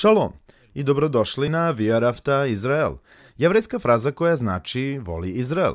Šalom i dobrodošli na Via Rafta Izrael, jevrejska fraza koja znači voli Izrael.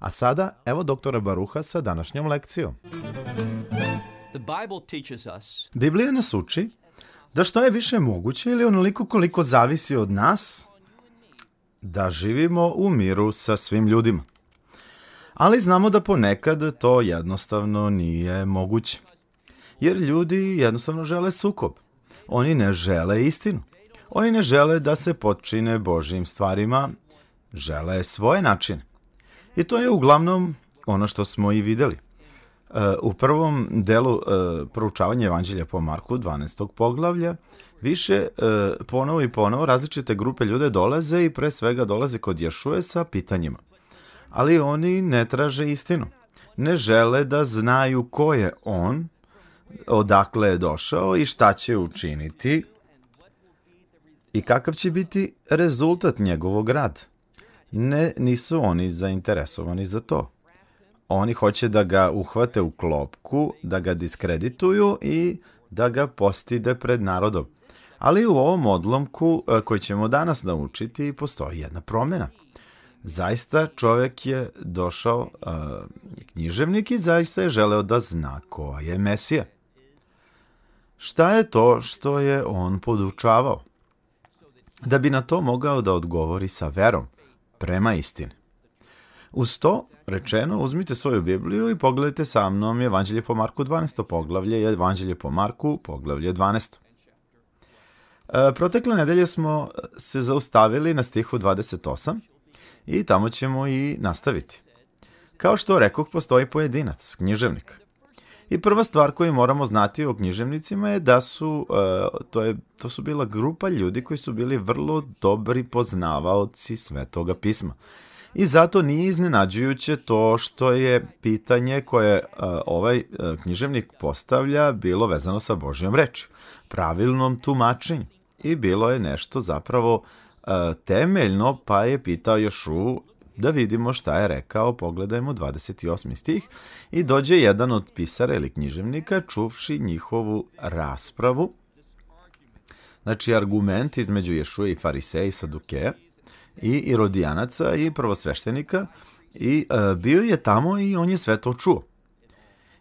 A sada, evo doktora Baruha sa današnjom lekcijom. Biblija nas uči da što je više moguće ili onoliko koliko zavisi od nas, da živimo u miru sa svim ljudima. Ali znamo da ponekad to jednostavno nije moguće. Jer ljudi jednostavno žele sukob. Oni ne žele istinu. Oni ne žele da se počine Božijim stvarima, žele svoje načine. I to je uglavnom ono što smo i videli. E, u prvom delu e, proučavanja evanđelja po Marku 12. poglavlja više e, ponovo i ponovo različite grupe ljude dolaze i pre svega dolaze kod Ješue sa pitanjima. Ali oni ne traže istinu. Ne žele da znaju ko je on, odakle je došao i šta će učiniti i kakav će biti rezultat njegovog rada. Ne, nisu oni zainteresovani za to. Oni hoće da ga uhvate u klopku, da ga diskredituju i da ga postide pred narodom. Ali u ovom odlomku e, koji ćemo danas naučiti postoji jedna promjena. Zaista čovjek je došao e, književnik i zaista je želeo da zna ko je Mesija. Šta je to što je on podučavao? Da bi na to mogao da odgovori sa verom – prema istini. Uz to rečeno, uzmite svoju Bibliju i pogledajte sa mnom Evanđelje po Marku 12. poglavlje, Evanđelje po Marku poglavlje 12. E, protekle nedelje smo se zaustavili na stihu 28 i tamo ćemo i nastaviti. Kao što rekoh, postoji pojedinac, književnik. I prva stvar koju moramo znati o književnicima je da su, e, to, je, to su bila grupa ljudi koji su bili vrlo dobri poznavaoci svetoga pisma. I zato nije iznenađujuće to što je pitanje koje e, ovaj e, književnik postavlja bilo vezano sa Božjom rečju, pravilnom tumačenju. I bilo je nešto zapravo temeljno, pa je pitao Jošu Da vidimo šta je rekao, pogledajmo 28. stih i dođe jedan od pisara ili književnika čuvši njihovu raspravu, znači argument između Ješuje i Fariseja i Sadukeja i Irodijanaca i prvosveštenika i e, bio je tamo i on je sve to čuo.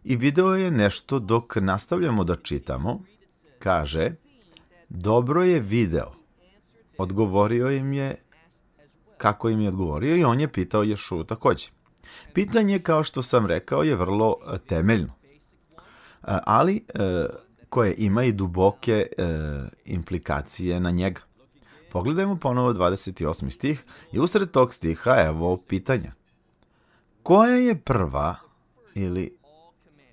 I video je nešto dok nastavljamo da čitamo, kaže, dobro je video. Odgovorio im je kako im je odgovorio i on je pitao Ješu takođe. Pitanje, kao što sam rekao, je vrlo e, temeljno, e, ali e, koje ima i duboke implikacije na njega. Pogledajmo ponovo 28. stih i usred tog stiha evo pitanja. Koja je prva ili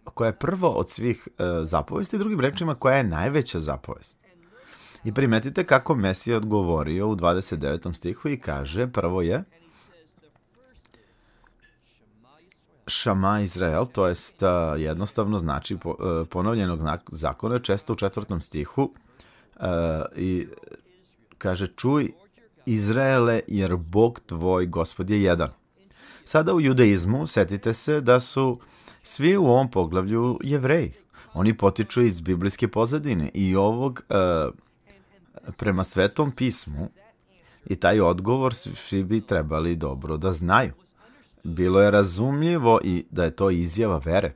koja je prva od svih zapovesti, drugim rečima koja je najveća zapovest? I primetite kako Mesija odgovorio u 29. stihu i kaže, prvo je Šama Izrael, to jest e, jednostavno znači e, ponovljenog zakona, često u četvrtom stihu e, i kaže čuj Izraele jer Bog tvoj gospod je jedan. Sada u judaizmu setite se da su svi u ovom poglavlju jevreji. Oni potiču iz biblijske pozadine i ovog uh, prema svetom pismu i taj odgovor svi bi trebali dobro da znaju. Bilo je razumljivo i da je to izjava vere.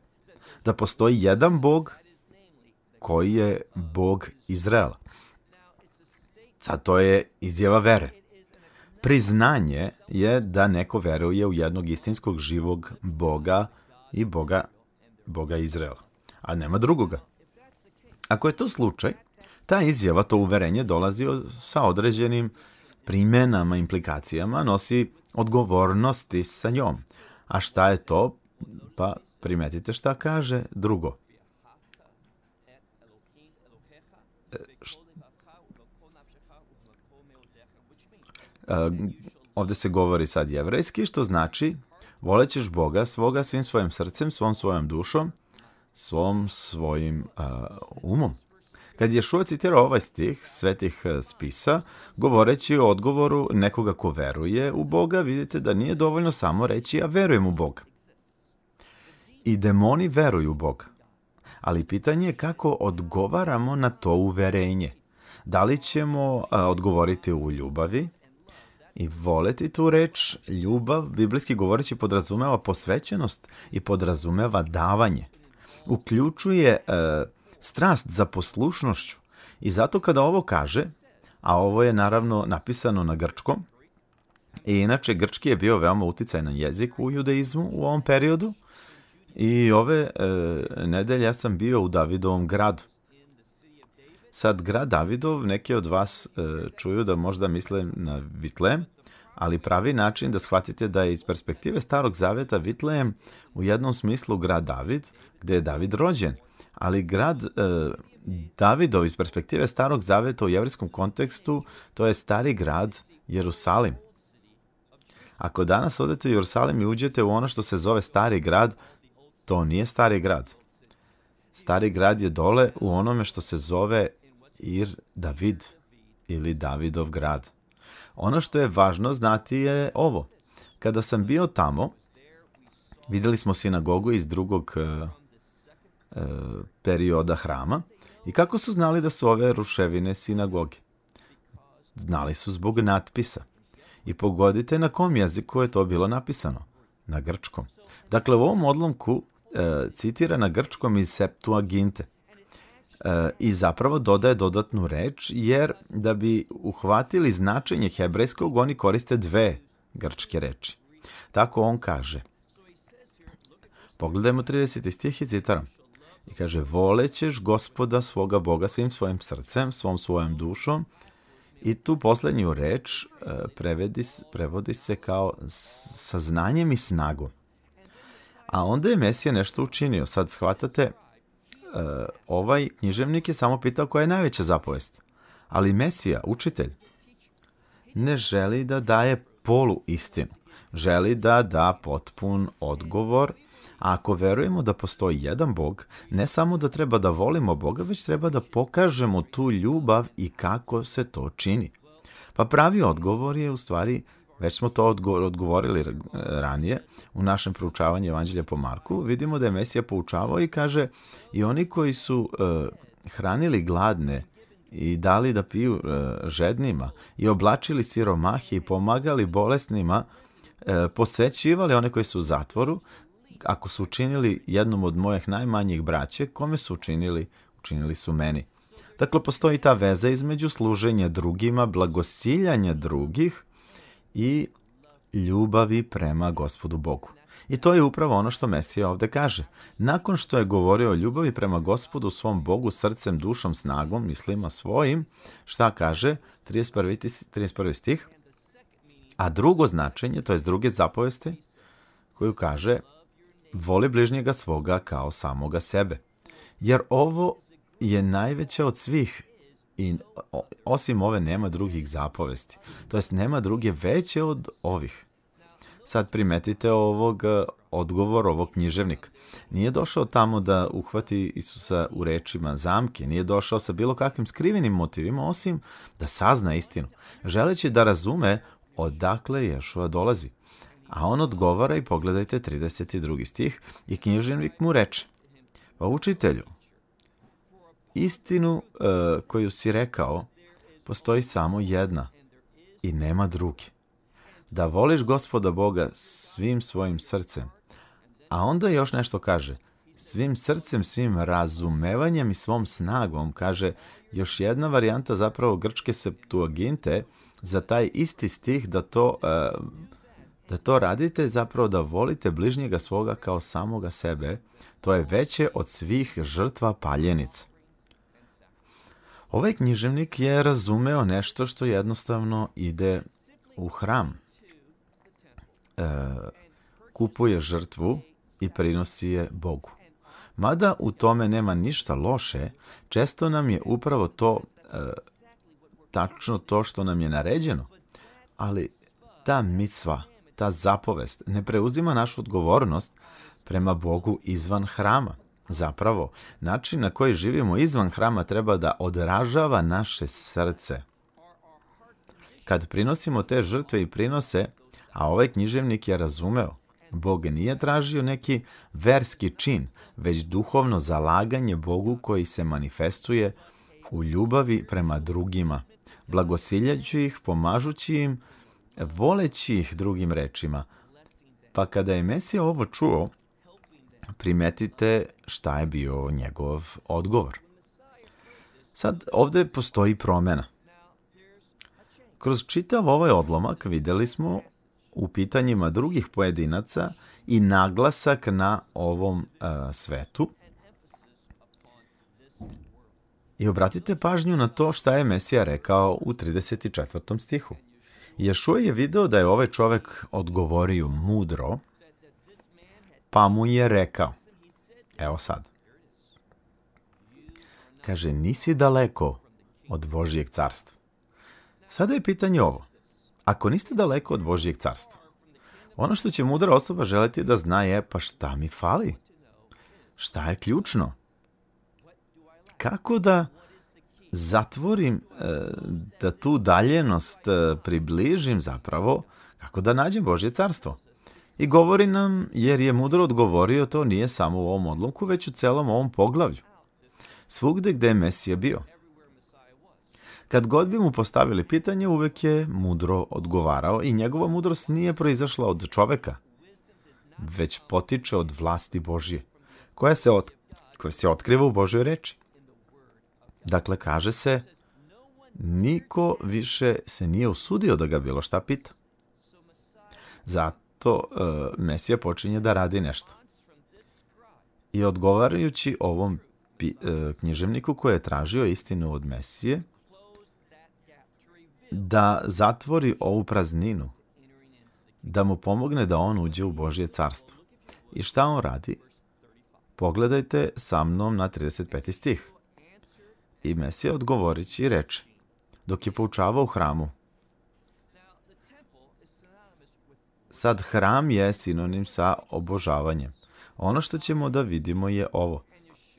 Da postoji jedan Bog koji je Bog Izraela. Sad to je izjava vere. Priznanje je da neko veruje u jednog istinskog živog Boga i Boga, Boga Izraela. A nema drugoga. Ako je to slučaj, Ta izjava, to uverenje dolazi sa određenim primenama, implikacijama, nosi odgovornosti sa njom. A šta je to? Pa primetite šta kaže drugo. Uh, ovde se govori sad jevrejski, što znači volećeš Boga svoga svim svojim srcem, svom svojom dušom, svom svojim uh, umom kad je Šua citirao ovaj stih svetih e, spisa, govoreći o odgovoru nekoga ko veruje u Boga, vidite da nije dovoljno samo reći ja verujem u Boga. I demoni veruju u Boga. Ali pitanje je kako odgovaramo na to uverenje. Da li ćemo e, odgovoriti u ljubavi, i voleti tu reč, ljubav, biblijski govoreći, podrazumeva posvećenost i podrazumeva davanje. Uključuje e, strast za poslušnošću. I zato kada ovo kaže, a ovo je naravno napisano na grčkom, i inače grčki je bio veoma uticajan jezik u judaizmu u ovom periodu, i ove e, nedelje ja sam bio u Davidovom gradu. Sad, grad Davidov, neki od vas e, čuju da možda misle na Vitlejem, ali pravi način da shvatite da je iz perspektive Starog Zaveta Vitlejem u jednom smislu grad David, gde je David rođen – ali grad e, Davidov iz perspektive Starog Zaveta u jevrijskom kontekstu, to je stari grad Jerusalim. Ako danas odete u Jerusalim i uđete u ono što se zove stari grad, to nije stari grad. Stari grad je dole u onome što se zove Ir David ili Davidov grad. Ono što je važno znati je ovo. Kada sam bio tamo, videli smo sinagogu iz drugog e, e, perioda hrama i kako su znali da su ove ruševine sinagoge? Znali su zbog natpisa. I pogodite na kom jeziku je to bilo napisano? Na grčkom. Dakle, u ovom odlomku e, citira na grčkom iz Septuaginte e, i zapravo dodaje dodatnu reč, jer da bi uhvatili značenje hebrejskog, oni koriste dve grčke reči. Tako on kaže. Pogledajmo 30. stih i citaram. I kaže, volećeš gospoda svoga Boga svim svojim srcem, svom svojom dušom. I tu poslednju reč e, prevedi, prevodi se kao sa znanjem i snagom. A onda je Mesija nešto učinio. Sad shvatate, e, ovaj književnik je samo pitao koja je najveća zapovest. Ali Mesija, učitelj, ne želi da daje polu istinu. Želi da da potpun odgovor A ako verujemo da postoji jedan Bog, ne samo da treba da volimo Boga, već treba da pokažemo tu ljubav i kako se to čini. Pa pravi odgovor je u stvari već smo to odgovorili ranije u našem proučavanju Evanđelja po Marku, vidimo da je Mesija poučavao i kaže i oni koji su uh, hranili gladne i dali da piju uh, žednima i oblačili siromahi i pomagali bolesnima, uh, posećivali one koji su u zatvoru, ako su učinili jednom od mojih najmanjih braće, kome su učinili? Učinili su meni. Dakle, postoji ta veza između služenja drugima, blagosiljanja drugih i ljubavi prema gospodu Bogu. I to je upravo ono što Mesija ovde kaže. Nakon što je govorio o ljubavi prema gospodu, svom Bogu, srcem, dušom, snagom, mislima svojim, šta kaže 31. 31. stih? A drugo značenje, to je druge zapovesti, koju kaže Voli bližnjega svoga kao samoga sebe. Jer ovo je najveće od svih i osim ove nema drugih zapovesti. To jest nema druge veće od ovih. Sad primetite ovog e, odgovor ovog književnika. Nije došao tamo da uhvati Isusa u rečima zamke, nije došao sa bilo kakvim skrivenim motivima, osim da sazna istinu, želeći da razume odakle Ješua dolazi. A on odgovara i pogledajte 32. stih i književnik mu reče, pa učitelju, istinu e, koju si rekao postoji samo jedna i nema druge. Da voliš gospoda Boga svim svojim srcem, a onda još nešto kaže, svim srcem, svim razumevanjem i svom snagom, kaže još jedna varijanta zapravo grčke septuaginte za taj isti stih da to e, Da to radite zapravo da volite bližnjega svoga kao samoga sebe, to je veće od svih žrtva paljenica. Ovaj književnik je razumeo nešto što jednostavno ide u hram. E, kupuje žrtvu i prinosi je Bogu. Mada u tome nema ništa loše, često nam je upravo to e, tačno to što nam je naređeno. Ali ta mitzvah ta zapovest ne preuzima našu odgovornost prema Bogu izvan hrama. Zapravo, način na koji živimo izvan hrama treba da odražava naše srce. Kad prinosimo te žrtve i prinose, a ovaj književnik je razumeo, Bog nije tražio neki verski čin, već duhovno zalaganje Bogu koji se manifestuje u ljubavi prema drugima, blagosiljaću ih, pomažući im voleći ih drugim rečima. Pa kada je Mesija ovo čuo, primetite šta je bio njegov odgovor. Sad, ovde postoji promena. Kroz čitav ovaj odlomak videli smo u pitanjima drugih pojedinaca i naglasak na ovom uh, svetu. I obratite pažnju na to šta je Mesija rekao u 34. stihu. Ješuo je video da je ovaj čovek odgovorio mudro, pa mu je rekao, evo sad, kaže, nisi daleko od Božijeg carstva. Sada je pitanje ovo, ako niste daleko od Božijeg carstva, ono što će mudra osoba želiti da zna je, pa šta mi fali? Šta je ključno? Kako da zatvorim, e, da tu daljenost e, približim zapravo kako da nađem Božje carstvo. I govori nam, jer je mudro odgovorio, to nije samo u ovom odlomku, već u celom ovom poglavlju. Svugde gde je Mesija bio. Kad god bi mu postavili pitanje, uvek je mudro odgovarao i njegova mudrost nije proizašla od čoveka, već potiče od vlasti Božje, koja se, ot... koja se otkriva u Božoj reči. Dakle, kaže se, niko više se nije usudio da ga bilo šta pita. Zato e, Mesija počinje da radi nešto. I odgovarajući ovom pi, e, književniku koji je tražio istinu od Mesije, da zatvori ovu prazninu, da mu pomogne da on uđe u Božje carstvo. I šta on radi? Pogledajte sa mnom na 35. stih. I Mesija odgovorići reče, dok je poučavao u hramu. Sad hram je sinonim sa obožavanjem. Ono što ćemo da vidimo je ovo.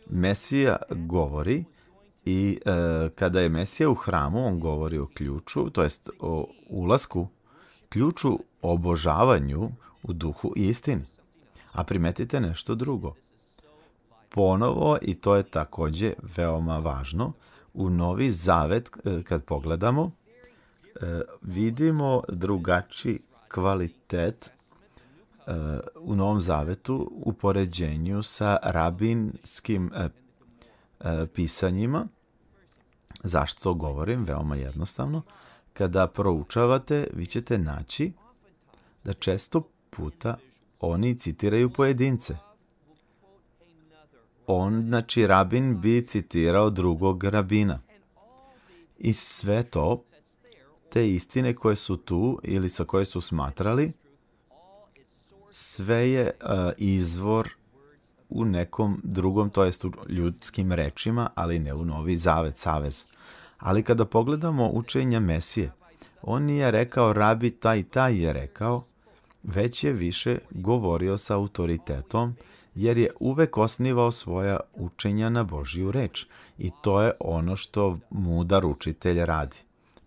Mesija govori i e, kada je Mesija u hramu, on govori o ključu, to jest o ulasku, ključu obožavanju u duhu i istini. A primetite nešto drugo ponovo, i to je takođe veoma važno, u novi zavet, e, kad pogledamo, e, vidimo drugačiji kvalitet e, u Novom Zavetu u poređenju sa rabinskim pisanjima. Zašto to govorim? Veoma jednostavno. Kada proučavate, vi ćete naći da često puta oni citiraju pojedince – on, znači rabin bi citirao drugog rabina. I sve to, te istine koje su tu ili sa koje su smatrali, sve je uh, izvor u nekom drugom, to jest u ljudskim rečima, ali ne u novi zavet, savez. Ali kada pogledamo učenja Mesije, on nije rekao rabi taj taj je rekao, već je više govorio sa autoritetom jer je uvek osnivao svoja učenja na Božiju reč i to je ono što mudar učitelj radi.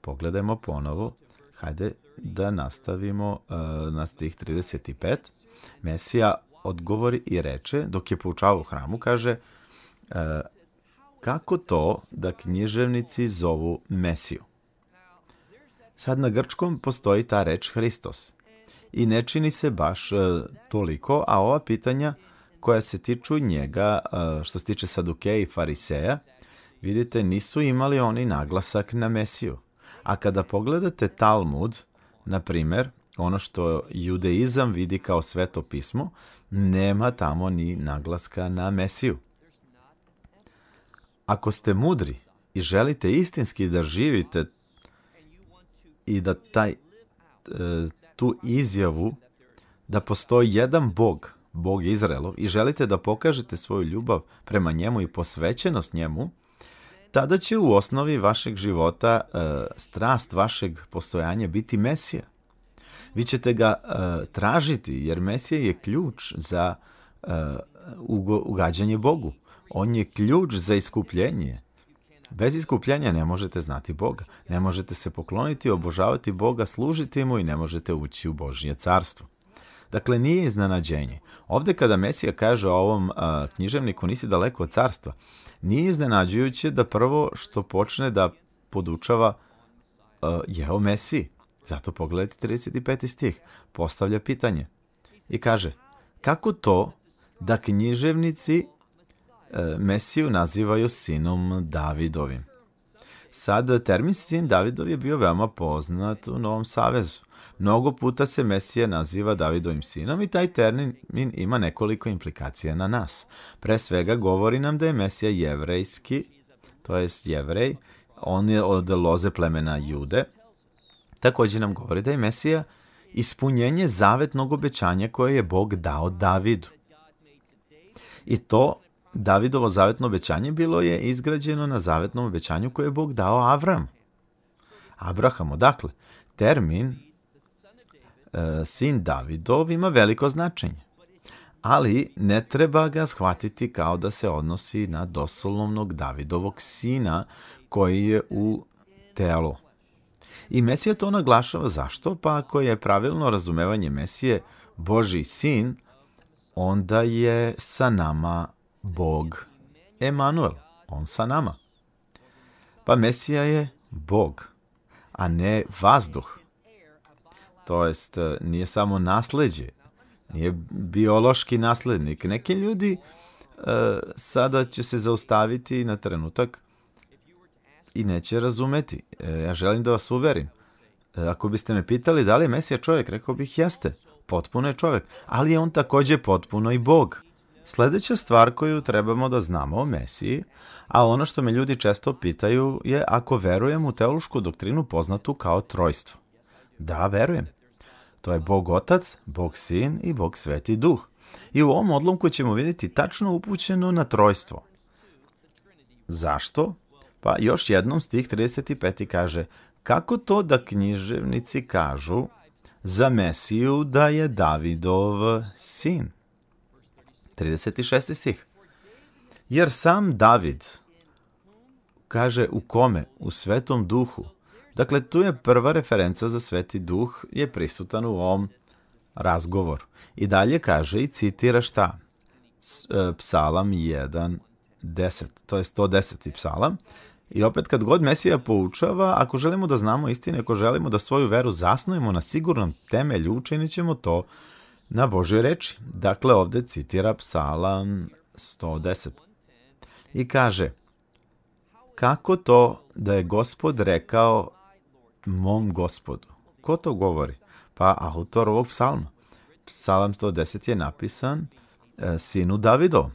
Pogledajmo ponovo, hajde da nastavimo e, na stih 35. Mesija odgovori i reče, dok je poučavao u hramu, kaže e, kako to da književnici zovu Mesiju? Sad na grčkom postoji ta reč Hristos i ne čini se baš e, toliko, a ova pitanja koja se tiču njega, što se tiče Sadukeja i Fariseja, vidite, nisu imali oni naglasak na Mesiju. A kada pogledate Talmud, na primer, ono što judeizam vidi kao sveto pismo, nema tamo ni naglaska na Mesiju. Ako ste mudri i želite istinski da živite i da taj, e, tu izjavu da postoji jedan Bog Bog Izraelov, i želite da pokažete svoju ljubav prema njemu i posvećenost njemu, tada će u osnovi vašeg života e, strast vašeg postojanja biti Mesija. Vi ćete ga e, tražiti, jer Mesija je ključ za e, ugađanje Bogu. On je ključ za iskupljenje. Bez iskupljenja ne možete znati Boga. Ne možete se pokloniti, obožavati Boga, služiti mu i ne možete ući u Božje carstvo. Dakle, nije iznenađenje. Ovde kada Mesija kaže o ovom a, književniku nisi daleko od carstva, nije iznenađujuće da prvo što počne da podučava a, je o Mesiji. Zato pogledajte 35. stih. Postavlja pitanje i kaže kako to da književnici a, e, Mesiju nazivaju sinom Davidovim? Sad, termin sin Davidov je bio veoma poznat u Novom Savezu. Mnogo puta se Mesija naziva Davidovim sinom i taj termin ima nekoliko implikacija na nas. Pre svega govori nam da je Mesija jevrejski, to jest jevrej, on je od loze plemena Jude. Takođe nam govori da je Mesija ispunjenje zavetnog obećanja koje je Bog dao Davidu. I to Davidovo zavetno obećanje bilo je izgrađeno na zavetnom obećanju koje je Bog dao Avram. Abrahamu. Dakle, termin E, sin Davidov ima veliko značenje, ali ne treba ga shvatiti kao da se odnosi na doslovnog Davidovog sina koji je u telu. I Mesija to naglašava zašto? Pa ako je pravilno razumevanje Mesije Boži sin, onda je sa nama Bog Emanuel, on sa nama. Pa Mesija je Bog, a ne vazduh. To jest, e, nije samo nasleđe, nije biološki naslednik. Neki ljudi uh, sada će se zaustaviti na trenutak i neće razumeti. E, ja želim da vas uverim. E, ako biste me pitali da li je Mesija čovjek, rekao bih jeste. Potpuno je čovjek, ali je on takođe potpuno i Bog. Sledeća stvar koju trebamo da znamo o Mesiji, a ono što me ljudi često pitaju je ako verujem u teološku doktrinu poznatu kao trojstvo. Da, verujem. To je Bog Otac, Bog Sin i Bog Sveti Duh. I u ovom odlomku ćemo vidjeti tačno upućeno na trojstvo. Zašto? Pa još jednom stih 35. kaže Kako to da književnici kažu za Mesiju da je Davidov sin? 36. stih Jer sam David kaže u kome? U svetom duhu Dakle, tu je prva referenca za Sveti Duh je prisutan u ovom razgovoru. I dalje kaže i citira šta? E, psalam 1.10, to je 110. psalam. I opet kad god Mesija poučava, ako želimo da znamo istine, ako želimo da svoju veru zasnujemo na sigurnom temelju, učinit ćemo to na Božoj reči. Dakle, ovde citira psalam 110. I kaže, kako to da je gospod rekao mom gospodu. Ko to govori? Pa autor ovog psalma. Psalam 110 je napisan e, sinu Davido.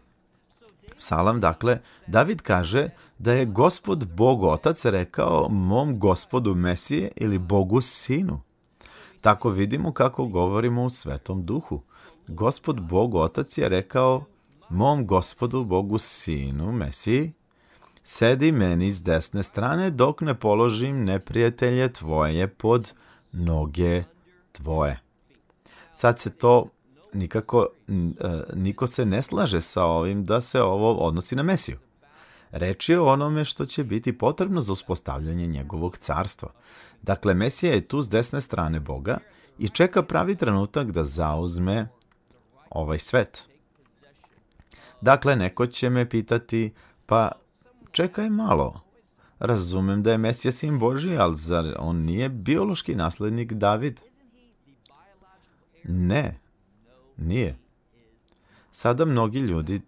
Psalam, dakle, David kaže da je gospod Bog otac rekao mom gospodu Mesije ili Bogu sinu. Tako vidimo kako govorimo u svetom duhu. Gospod Bog otac je rekao mom gospodu Bogu sinu Mesiji Sedi meni s desne strane dok ne položim neprijatelje tvoje pod noge tvoje. Sad se to nikako, e, niko se ne slaže sa ovim da se ovo odnosi na Mesiju. Reč je o onome što će biti potrebno za uspostavljanje njegovog carstva. Dakle, Mesija je tu s desne strane Boga i čeka pravi trenutak da zauzme ovaj svet. Dakle, neko će me pitati, pa Čekaj malo. Razumem da je Mesija sin Boži, ali zar on nije biološki naslednik David? Ne, nije. Sada mnogi ljudi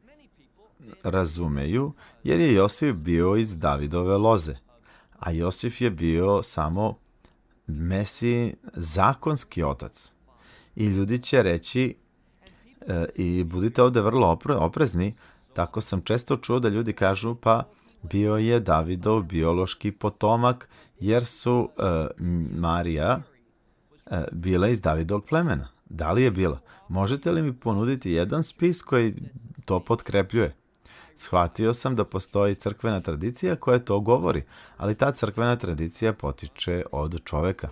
razumeju jer je Josif bio iz Davidove loze, a Josif je bio samo Mesiji zakonski otac. I ljudi će reći, e, i budite ovde vrlo oprezni, tako sam često čuo da ljudi kažu, pa bio je Davidov biološki potomak jer su uh, Marija uh, bila iz Davidovog plemena. Da li je bila? Možete li mi ponuditi jedan spis koji to potkrepljuje? Shvatio sam da postoji crkvena tradicija koja to govori, ali ta crkvena tradicija potiče od čoveka.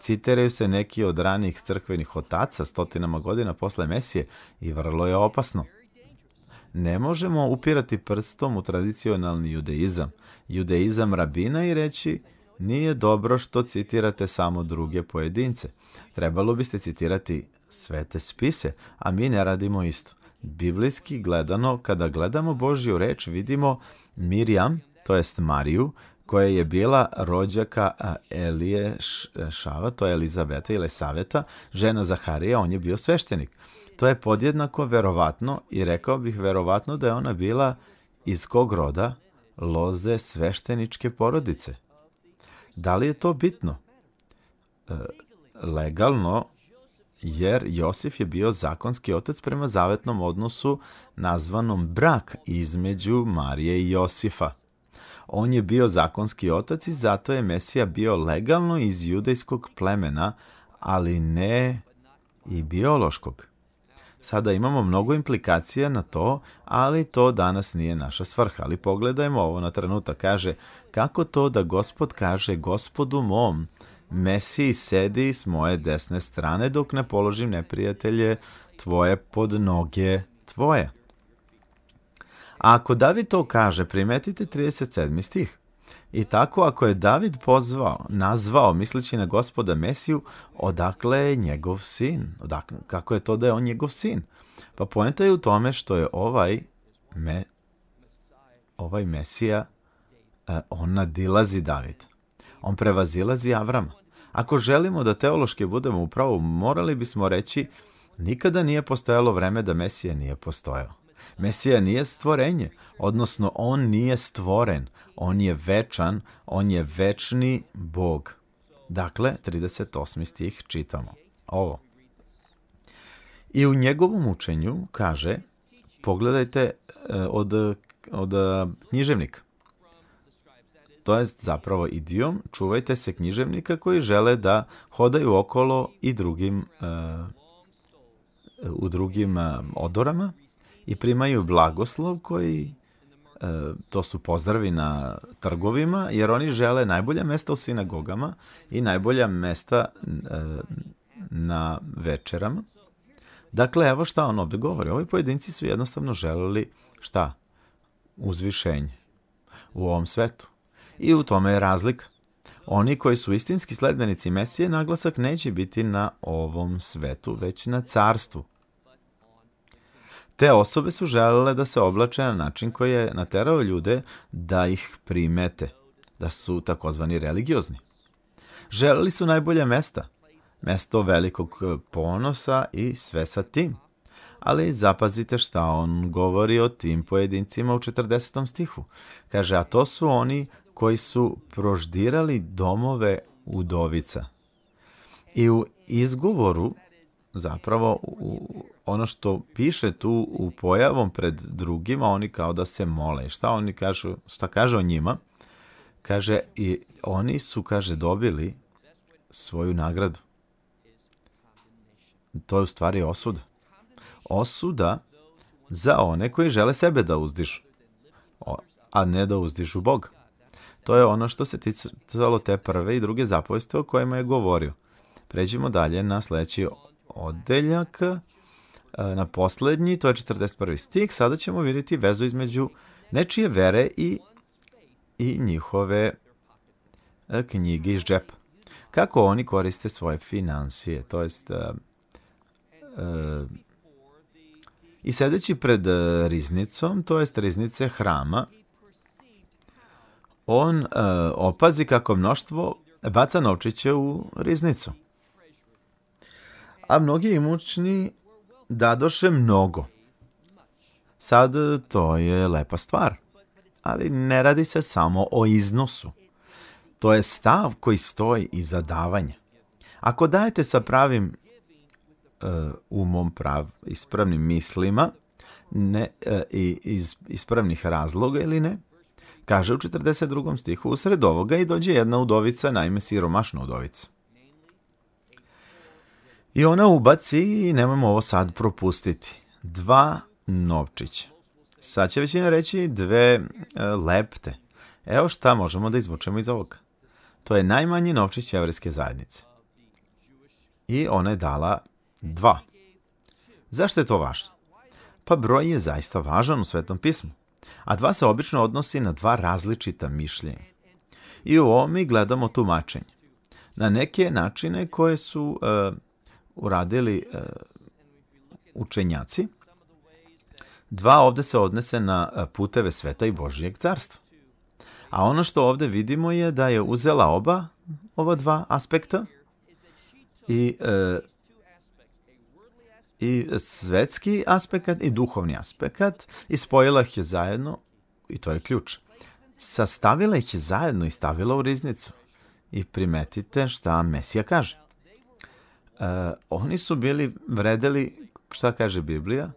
Citeraju se neki od ranih crkvenih otaca stotinama godina posle Mesije i vrlo je opasno ne možemo upirati prstom u tradicionalni judeizam, judeizam rabina i reći nije dobro što citirate samo druge pojedince. Trebalo biste citirati svete spise, a mi ne radimo isto. Biblijski gledano, kada gledamo Božju reč, vidimo Mirjam, to jest Mariju, koja je bila rođaka Elije Šava, to je Elizabeta ili Saveta, žena Zaharija, on je bio sveštenik. To je podjednako verovatno i rekao bih verovatno da je ona bila iz kog roda loze svešteničke porodice. Da li je to bitno? E, legalno, jer Josif je bio zakonski otac prema zavetnom odnosu nazvanom brak između Marije i Josifa. On je bio zakonski otac i zato je Mesija bio legalno iz judejskog plemena, ali ne i biološkog. Sada imamo mnogo implikacija na to, ali to danas nije naša svrha. Ali pogledajmo ovo na trenutak. Kaže, kako to da gospod kaže gospodu mom, Mesiji sedi s moje desne strane dok ne položim neprijatelje tvoje pod noge tvoje. A ako David to kaže, primetite 37. stih. I tako ako je David pozvao, nazvao, misleći na gospoda Mesiju, odakle je njegov sin? Odakle, kako je to da je on njegov sin? Pa poenta je u tome što je ovaj, me, ovaj Mesija, e, on nadilazi David. On prevazilazi Avrama. Ako želimo da teološki budemo u pravu, morali bismo reći nikada nije postojalo vreme da Mesija nije postojao. Mesija nije stvorenje, odnosno on nije stvoren, on je večan, on je večni Bog. Dakle, 38. stih čitamo ovo. I u njegovom učenju kaže, pogledajte e, od, od e, književnika. To je zapravo idiom, čuvajte se književnika koji žele da hodaju okolo i drugim, e, u drugim odorama, i primaju blagoslov koji e, to su pozdravi na trgovima, jer oni žele najbolja mesta u sinagogama i najbolja mesta e, na večerama. Dakle, evo šta on ovde govori. Ovi pojedinci su jednostavno želeli šta? Uzvišenje u ovom svetu. I u tome je razlika. Oni koji su istinski sledbenici Mesije, naglasak neće biti na ovom svetu, već na carstvu. Te osobe su želele da se oblače na način koji je naterao ljude da ih primete, da su takozvani religiozni. Želeli su najbolje mesta, mesto velikog ponosa i sve sa tim. Ali zapazite šta on govori o tim pojedincima u 40. stihu. Kaže, a to su oni koji su proždirali domove udovica. I u izgovoru zapravo u, ono što piše tu u pojavom pred drugima, oni kao da se mole. Šta oni kažu, šta kaže o njima? Kaže, i oni su, kaže, dobili svoju nagradu. To je u stvari osuda. Osuda za one koji žele sebe da uzdišu, a ne da uzdišu Boga. To je ono što se ticalo te prve i druge zapoveste o kojima je govorio. Pređimo dalje na sledeći odeljak, e, na poslednji, to je 41. stih, sada ćemo vidjeti vezu između nečije vere i, i njihove e, knjige iz džepa. Kako oni koriste svoje financije, to jest e, i sedeći pred riznicom, to jest riznice hrama, on opazi kako mnoštvo baca novčiće u riznicu a mnogi imućni dadoše mnogo. Sad to je lepa stvar, ali ne radi se samo o iznosu. To je stav koji stoji iza davanja. Ako dajete sa pravim uh, umom, prav, ispravnim mislima, ne, eh, i iz ispravnih razloga ili ne, kaže u 42. stihu, usred ovoga i dođe jedna udovica, naime siromašna udovica. I ona ubaci i nemojmo ovo sad propustiti. Dva novčića. Sad će većina reći dve e, lepte. Evo šta možemo da izvučemo iz ovoga. To je najmanji novčić jevreske zajednice. I ona je dala dva. Zašto je to važno? Pa broj je zaista važan u Svetom pismu. A dva se obično odnosi na dva različita mišljenja. I u ovom mi gledamo tumačenje. Na neke načine koje su... Uh, uradili e, učenjaci. Dva ovde se odnese na e, puteve sveta i Božijeg carstva. A ono što ovde vidimo je da je uzela oba ova dva aspekta i, e, i svetski aspekt i duhovni aspekt i spojila ih je zajedno i to je ključ. Sastavila ih je zajedno i stavila u riznicu. I primetite šta Mesija kaže. Uh, oni su bili vredeli, šta kaže Biblija?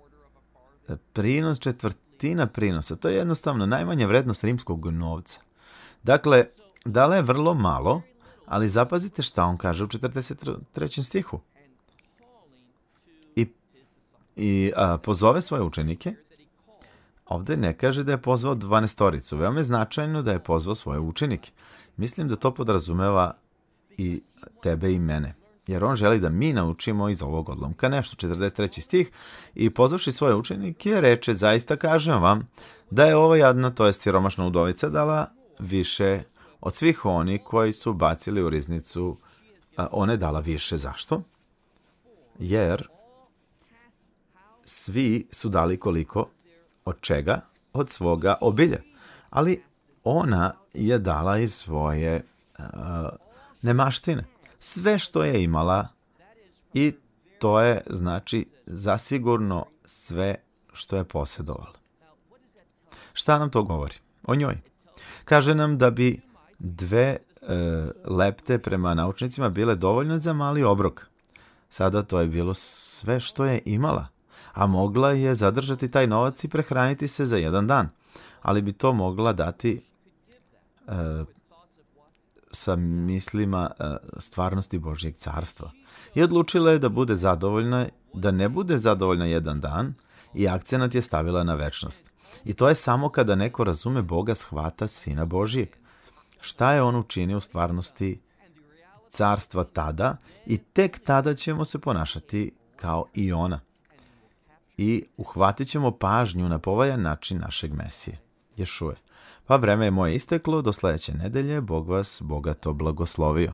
E, prinos, četvrtina prinosa. To je jednostavno najmanja vrednost rimskog novca. Dakle, dala je vrlo malo, ali zapazite šta on kaže u 43. stihu. I, i a, pozove svoje učenike. Ovde ne kaže da je pozvao 12-toricu. Veoma je značajno da je pozvao svoje učenike. Mislim da to podrazumeva i tebe i mene jer on želi da mi naučimo iz ovog odlomka nešto, 43. stih, i pozvavši svoje učenike, reče, zaista kažem vam da je ova jadna, to je siromašna udovica, dala više od svih oni koji su bacili u riznicu, ona je dala više. Zašto? Jer svi su dali koliko? Od čega? Od svoga obilja. Ali ona je dala i svoje uh, nemaštine sve što je imala i to je znači zasigurno sve što je posjedovala. Šta nam to govori? O njoj. Kaže nam da bi dve e, lepte prema naučnicima bile dovoljne za mali obrok. Sada to je bilo sve što je imala, a mogla je zadržati taj novac i prehraniti se za jedan dan, ali bi to mogla dati e, sa mislima e, stvarnosti Božjeg carstva. I odlučila je da bude zadovoljna, da ne bude zadovoljna jedan dan i akcenat je stavila na večnost. I to je samo kada neko razume Boga shvata Sina Božijeg. Šta je on učinio u stvarnosti carstva tada i tek tada ćemo se ponašati kao i ona. I uhvatit ćemo pažnju na povajan način našeg Mesije. Ješue. Pa vreme je moje isteklo, do sledeće nedelje, Bog vas bogato blagoslovio.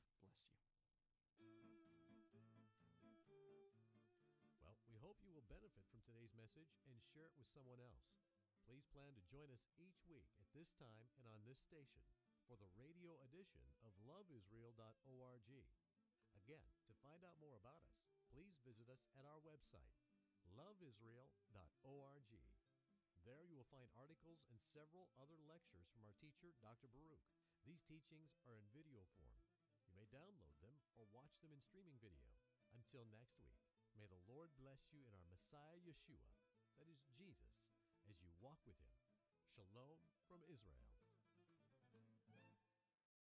Until next week, may the Lord bless you in our Messiah Yeshua, that is Jesus, as you walk with him. Shalom from Israel.